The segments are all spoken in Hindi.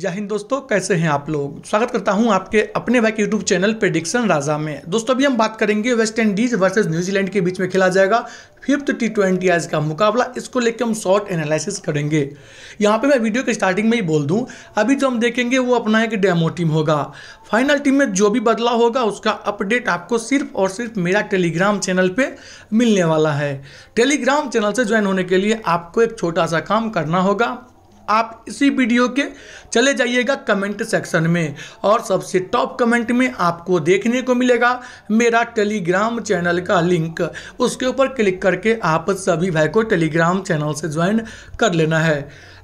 जय हिंद दोस्तों कैसे हैं आप लोग स्वागत करता हूं आपके अपने भाई के यूट्यूब चैनल प्रेडिक्शन राजा में दोस्तों अभी हम बात करेंगे वेस्ट इंडीज वर्सेज न्यूजीलैंड के बीच में खेला जाएगा फिफ्थ टी ट्वेंटी आज का मुकाबला इसको लेकर हम शॉर्ट एनालिसिस करेंगे यहाँ पे मैं वीडियो के स्टार्टिंग में ही बोल दूँ अभी जो हम देखेंगे वो अपना एक डेमो टीम होगा फाइनल टीम में जो भी बदलाव होगा उसका अपडेट आपको सिर्फ और सिर्फ मेरा टेलीग्राम चैनल पे मिलने वाला है टेलीग्राम चैनल से ज्वाइन होने के लिए आपको एक छोटा सा काम करना होगा आप इसी वीडियो के चले जाइएगा कमेंट सेक्शन में और सबसे टॉप कमेंट में आपको देखने को मिलेगा मेरा टेलीग्राम चैनल का लिंक उसके ऊपर क्लिक करके आप सभी भाई को टेलीग्राम चैनल से ज्वाइन कर लेना है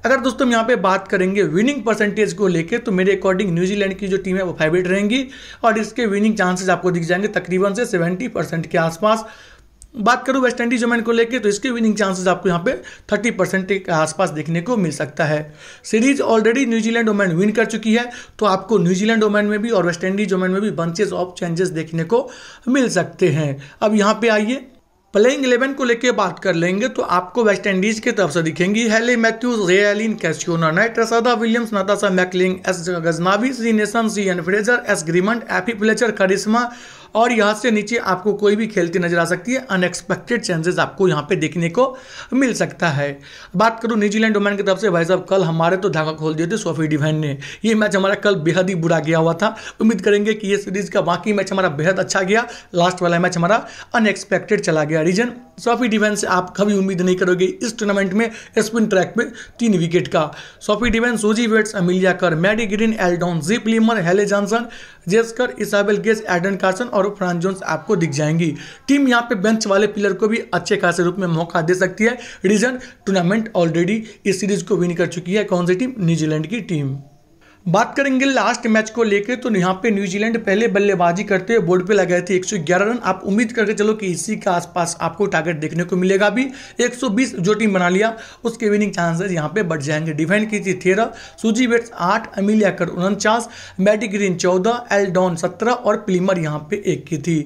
अगर दोस्तों यहाँ पे बात करेंगे विनिंग परसेंटेज को लेके तो मेरे अकॉर्डिंग न्यूजीलैंड की जो टीम है वो फेवरेट रहेंगी और इसके विनिंग चांसेस आपको दिख जाएंगे तकरीबन से 70 परसेंट के आसपास बात करूं वेस्ट इंडीज ओमैन को लेकर तो इसके विनिंग चांसेस आपको यहां पे 30 परसेंट के आसपास देखने को मिल सकता है series already New Zealand woman win कर चुकी है तो आपको न्यूजीलैंड ओमैन में भी और वेस्ट इंडीज ओमैन में भी बंचेज ऑफ चेंजेस देखने को मिल सकते हैं अब यहाँ पे आइए प्लेइंग इलेवन को लेकर बात कर लेंगे तो आपको वेस्ट इंडीज के तरफ से दिखेंगी Hayley Matthews Alleyne Kycia Knight Rashada Williams Natasha McLean S Gajnabi C Nation C N Fraser S Grimmond Afy Fletcher Karishma और यहाँ से नीचे आपको कोई भी खेलती नजर आ सकती है अनएक्सपेक्टेड चांसेस आपको यहाँ पे देखने को मिल सकता है बात करूं न्यूजीलैंड ओमैन की तरफ से भाई साहब कल हमारे तो धागा खोल दिए थे सोफी डिवाइन ने ये मैच हमारा कल बेहद ही बुरा गया हुआ था उम्मीद करेंगे कि यह सीरीज का बाकी मैच हमारा बेहद अच्छा गया लास्ट वाला मैच हमारा अनएक्सपेक्टेड चला गया रीजन सॉफी डिवेंस से आप कभी उम्मीद नहीं करोगे इस टूर्नामेंट में स्पिन ट्रैक में तीन विकेट का Sophie Devine Suzie Bates Amelia Kerr Maddy Green L Down G Plimmer Hayley Johnson Jess Kerr Isabel Gaze Eden Carson और और फ्रांस जोन्स आपको दिख जाएंगी टीम यहाँ पे बेंच वाले प्लेयर को भी अच्छे खासे रूप में मौका दे सकती है रीजन टूर्नामेंट ऑलरेडी इस सीरीज को विन कर चुकी है कौन सी टीम न्यूजीलैंड की टीम बात करेंगे लास्ट मैच को लेकर तो यहाँ पे न्यूजीलैंड पहले बल्लेबाजी करते हुए बोर्ड पे लगाए थे 111 रन आप उम्मीद करके चलो कि इसी के आसपास आपको टारगेट देखने को मिलेगा भी 120 जो टीम बना लिया उसके विनिंग चांसेस यहाँ पे बढ़ जाएंगे डिफेंड की थी तेरह सूजी बेट्स आठ अमिलिया कर उनचास मैडी ग्रीन चौदह एल डॉन सत्रह और प्लीमर यहाँ पे एक की थी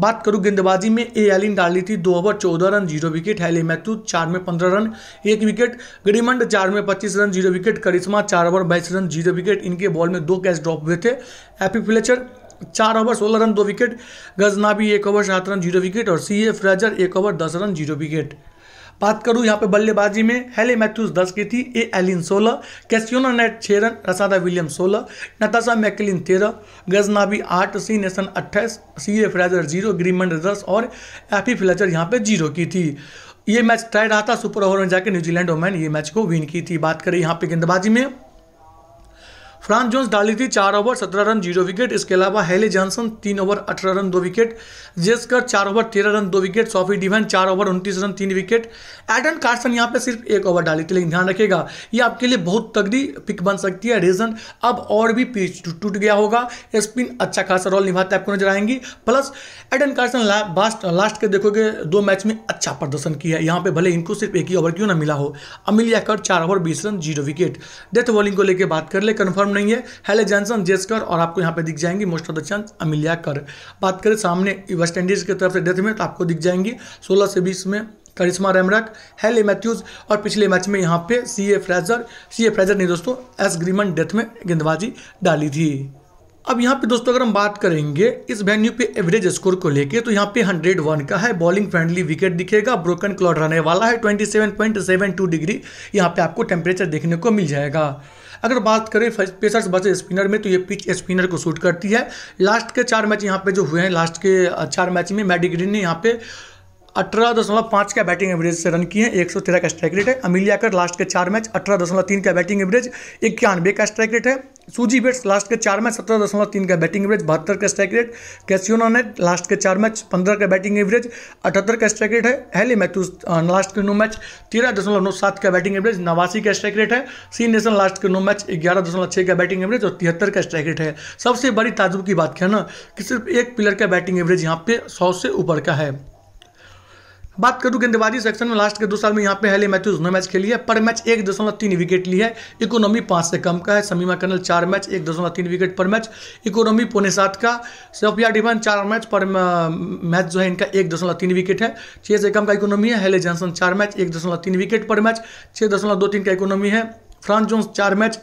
बात करूँ गेंदबाजी में ए एलिन डाली थी दो ओवर चौदह run zero wicket Hayley Matthew चार में पंद्रह रन एक विकेट ग्रीमंड चार में पच्चीस रन जीरो विकेट करिश्मा चार ओवर बाईस रन जीरो विकेट विकेट इनके बॉल में दो कैच ड्रॉप हुए थे एपी फ्लेचर चार ओवर सोलह रन दो विकेट गजनाबी एक ओवर सात रन जीरो विकेट और सी ए फ्रेजर एक ओवर दस रन जीरो विकेट बात करूं यहाँ पे बल्लेबाजी में हेले मैथ्यूज दस की थी ए एलिन सोलह कैसियोना नेट छः रन रसादा विलियम सोलह नताशा मैकलिन तेरह गजनाबी आठ सी नेशन अट्ठाईस सी ए फ्रेजर जीरो ग्रीमंड दस और एफी फ्लेचर यहाँ पे जीरो की थी ये मैच ट्राई रहा था सुपर ओवर में जाकर न्यूजीलैंड ओमैन ये मैच को विन की थी बात करें यहाँ पे गेंदबाजी में फ्रांस जोन्स डाली थी चार ओवर सत्रह रन जीरो विकेट इसके अलावा हेली जॉनसन तीन ओवर अठारह रन दो विकेट जेसकर चार ओवर तेरह रन दो विकेट सॉफी डिवेन चार ओवर उनतीस रन तीन विकेट एडन कार्सन यहाँ पे सिर्फ एक ओवर डाली थी लेकिन ध्यान रखेगा ये आपके लिए बहुत तगड़ी पिक बन सकती है रीजन अब और भी पिच टूट गया होगा स्पिन अच्छा खासा रोल निभाते आपको नजर आएंगी plus Eden Carson last last के देखोगे दो मैच में अच्छा प्रदर्शन किया है यहाँ पे भले इनको सिर्फ एक ही ओवर क्यों ना मिला हो अमिलिया कर चार ओवर बीस run zero wicket death bowling को लेकर बात कर ले कन्फर्म नहीं है हेले जैनसन जेस्कर और आपको यहाँ पे दिख जाएंगी most of the chance Amelia Kerr बात करें सामने वेस्ट इंडीज की तरफ से डेथ में तो आपको दिख जाएंगी सोलह से बीस में करिश्मा रेमरक हेले मैथ्यूज और पिछले मैच में यहाँ पे सी A Fraser C A Fraser ने दोस्तों एस ग्रीमन डेथ में गेंदबाजी डाली थी अब यहाँ पे दोस्तों अगर हम बात करेंगे इस वेन्यू पे एवरेज स्कोर को लेके तो यहाँ पे 101 का है बॉलिंग फ्रेंडली विकेट दिखेगा ब्रोकन क्लॉड रहने वाला है 27.72 डिग्री यहाँ पे आपको टेम्परेचर देखने को मिल जाएगा अगर बात करें पेसर्स बचे स्पिनर में तो ये पिच स्पिनर को सूट करती है लास्ट के चार मैच यहाँ पे जो हुए हैं लास्ट के चार मैच में मैडी ग्रीन ने यहाँ पे अठारह दशमलव पाँच का बैटिंग एवरेज से रन किए हैं एक सौ तेरह का स्ट्राइक रेट है अमिलिया कर लास्ट के चार मैच अठारह दशमलव तीन का बैटिंग एवरेज इक्यानवे का स्ट्राइक रेट है सूजी बेट्स लास्ट के चार मैच सत्रह दशमलव तीन का बैटिंग एवरेज बहत्तर का स्ट्राइक रेट कैसियोना ने लास्ट के चार मैच पंद्रह का बैटिंग एवरेज अठहत्तर का स्ट्राइक रेट है हेली मैथ्यूज लास्ट के नौ मैच तेरह दशमलव नौ सात का बैटिंग एवरेज नवासी का स्ट्राइक रेट है सी नेशन लास्ट के नौ मैच ग्यारह दशमलव छः का बैटिंग एवरेज और तिहत्तर का स्ट्राइक रेट है सबसे बड़ी ताजुब की बात क्या ना कि सिर्फ एक प्लेयर का बैटिंग एवरेज यहाँ पे सौ से ऊपर का है बात करूं गेंदबाजी सेक्शन में लास्ट के दो साल में यहाँ पे हेले मैथ्यूज नौ मैच खेली है पर मैच एक दशमलव तीन विकेट ली है इकोनॉमी पाँच से कम का है समीमा कर्नल चार मैच एक दशमलव तीन विकेट पर मैच इकोनॉमी पौने सात का सोफिया डिवन चार मैच पर मैच जो है इनका एक दशमलव तीन विकेट है छः से कम का इकोनॉमी है हेले जॉनसन चार मैच एक दशमलव तीन विकेट पर मैच छः दशमलव दो तीन का इकोनॉमी है फ्रांस जोन्स चार मैच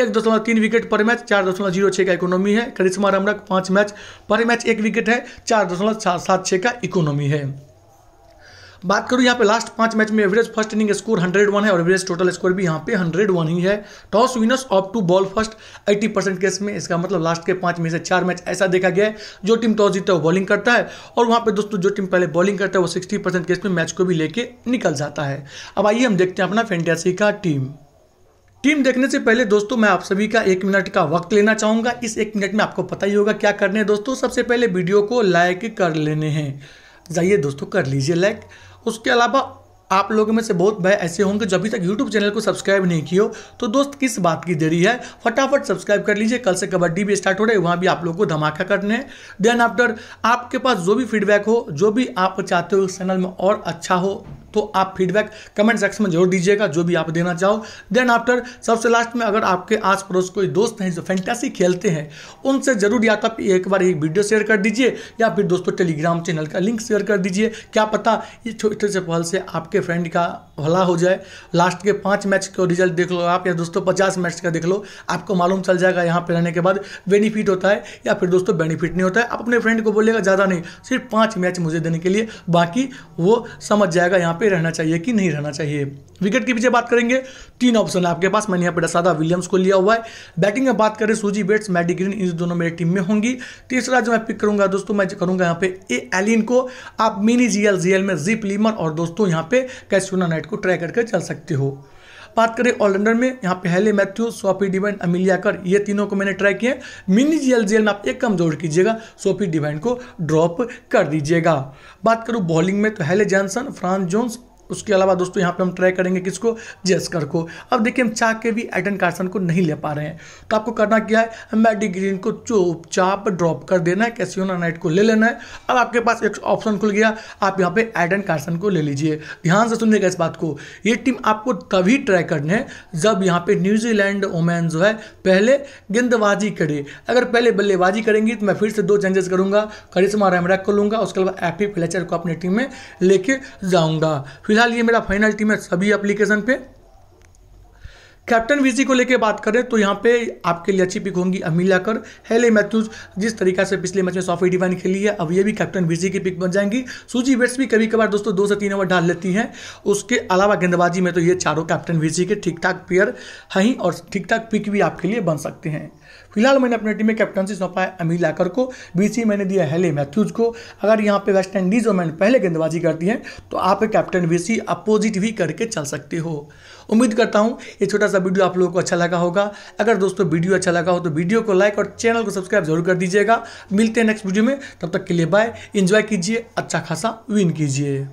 एक दशमलव तीन विकेट पर मैच चार दशमलव जीरो छः का इकोनॉमी है करिश्मा रमरक पाँच मैच पर मैच एक विकेट है चार दशमलव सात छः का इकोनॉमी है बात करूँ यहाँ पे लास्ट पांच मैच में एवरेज फर्स्ट इनिंग स्कोर 101 है और एवरेज टोटल स्कोर भी यहाँ पे 101 ही है toss winners opt to bowl first 80 percent case में इसका मतलब लास्ट के पांच में से चार मैच ऐसा देखा गया है जो टीम टॉस जीता है वो बॉलिंग करता है और वहाँ पर दोस्तों जो टीम पहले बॉलिंग करता है वो सिक्सटी केस में मैच को भी लेके निकल जाता है अब आइए हम देखते हैं अपना फेंटियासी का टीम टीम देखने से पहले दोस्तों मैं आप सभी का एक मिनट का वक्त लेना चाहूँगा इस एक मिनट में आपको पता ही होगा क्या करने हैं दोस्तों सबसे पहले वीडियो को लाइक कर लेने हैं जाइए दोस्तों कर लीजिए लाइक उसके अलावा आप लोगों में से बहुत भाई ऐसे होंगे जब अभी तक YouTube चैनल को सब्सक्राइब नहीं किया तो दोस्त किस बात की देरी है फटाफट सब्सक्राइब कर लीजिए कल से कबड्डी भी स्टार्ट हो रही है वहाँ भी आप लोगों को धमाका करने हैं देन आफ्टर आपके पास जो भी फीडबैक हो जो भी आप चाहते हो इस चैनल में और अच्छा हो तो आप फीडबैक कमेंट सेक्शन में जरूर दीजिएगा जो भी आप देना चाहो देन आफ्टर सबसे लास्ट में अगर आपके आस पड़ोस कोई दोस्त हैं जो फैंटेसी खेलते हैं उनसे जरूर या तो आप एक बार एक वीडियो शेयर कर दीजिए या फिर दोस्तों टेलीग्राम चैनल का लिंक शेयर कर दीजिए क्या पता ये छोटे से पहल से आपके फ्रेंड का भला हो जाए लास्ट के पाँच मैच का रिजल्ट देख लो आप या दोस्तों पचास मैच का देख लो आपको मालूम चल जाएगा यहाँ पर रहने के बाद बेनिफिट होता है या फिर दोस्तों बेनिफिट नहीं होता है आप अपने फ्रेंड को बोलेगा ज़्यादा नहीं सिर्फ पाँच मैच मुझे देने के लिए बाकी वो समझ जाएगा यहाँ पर पे रहना चाहिए कि नहीं रहना चाहिए विकेट के पीछे बात करेंगे तीन ऑप्शन है आपके पास मैंने यहाँ पे डसादा विलियम्स को लिया हुआ है बैटिंग में बात करें Suzie Bates Maddy green in दोनों मेरी टीम में होंगी तीसरा जो मैं पिक करूंगा दोस्तों मैं करूंगा यहाँ पे ए एलिन को आप मिनी जी एल में जिप लीमर और दोस्तों यहाँ पे कैसुना नाइट को ट्राई करके चल सकते हो बात करें ऑलराउंडर में यहाँ पे हेले मैथ्यू सोफी डिवाइन अमिलिया कर ये तीनों को मैंने ट्राई किया मिनी जी एल में आप एक कम जोड़ कीजिएगा सोफी डिवाइन को ड्रॉप कर दीजिएगा बात करूँ बॉलिंग में तो हेले जॉनसन फ्रांस जोन्स उसके अलावा दोस्तों यहाँ पे हम ट्राई करेंगे किसको जेस्कर को अब देखिए हम चाह के भी एडन कार्सन को नहीं ले पा रहे हैं तो आपको करना क्या है मैडी ग्रीन को चुपचाप ड्रॉप कर देना है कैसियोना नाइट को ले लेना है अब आपके पास एक ऑप्शन खुल गया आप यहाँ पे एडन कार्सन को ले लीजिए ध्यान से सुनिएगा इस बात को ये टीम आपको तभी ट्राई करने है जब यहाँ पे न्यूजीलैंड ओमैन जो है पहले गेंदबाजी करे अगर पहले बल्लेबाजी करेंगी तो मैं फिर से दो चेंजेस करूंगा करिश्मा रैमरा को लूंगा उसके अलावा एपी फ्लेचर को अपनी टीम में लेके जाऊंगा फिर फिलहाल ये मेरा फाइनल टीम है सभी एप्लीकेशन पे कैप्टन वीसी को लेकर बात करें तो यहाँ पे आपके लिए अच्छी पिक होंगी अमीला कर हेले मैथ्यूज जिस तरीका से पिछले मैच में सॉफी डिवाइन खेली है अब ये भी कैप्टन वीसी की पिक बन जाएंगी सूजी बेट्स भी कभी कभार दोस्तों दो से तीन ओवर डाल लेती हैं उसके अलावा गेंदबाजी में तो ये चारों कैप्टन वीसी के ठीक ठाक प्लेयर हैं और ठीक ठाक पिक भी आपके लिए बन सकते हैं फिलहाल मैंने अपनी टीम में कैप्टनशिप सौंपा है अमीर लाकर को बीसी मैंने दिया हैले मैथ्यूज को अगर यहाँ पे वेस्ट इंडीज और मैंने पहले गेंदबाजी करती है तो आप कैप्टन बीसी अपोजिट भी करके चल सकते हो उम्मीद करता हूँ ये छोटा सा वीडियो आप लोगों को अच्छा लगा होगा अगर दोस्तों वीडियो अच्छा लगा हो तो वीडियो को लाइक और चैनल को सब्सक्राइब जरूर कर दीजिएगा मिलते हैं नेक्स्ट वीडियो में तब तक के लिए बाय इन्जॉय कीजिए अच्छा खासा विन कीजिए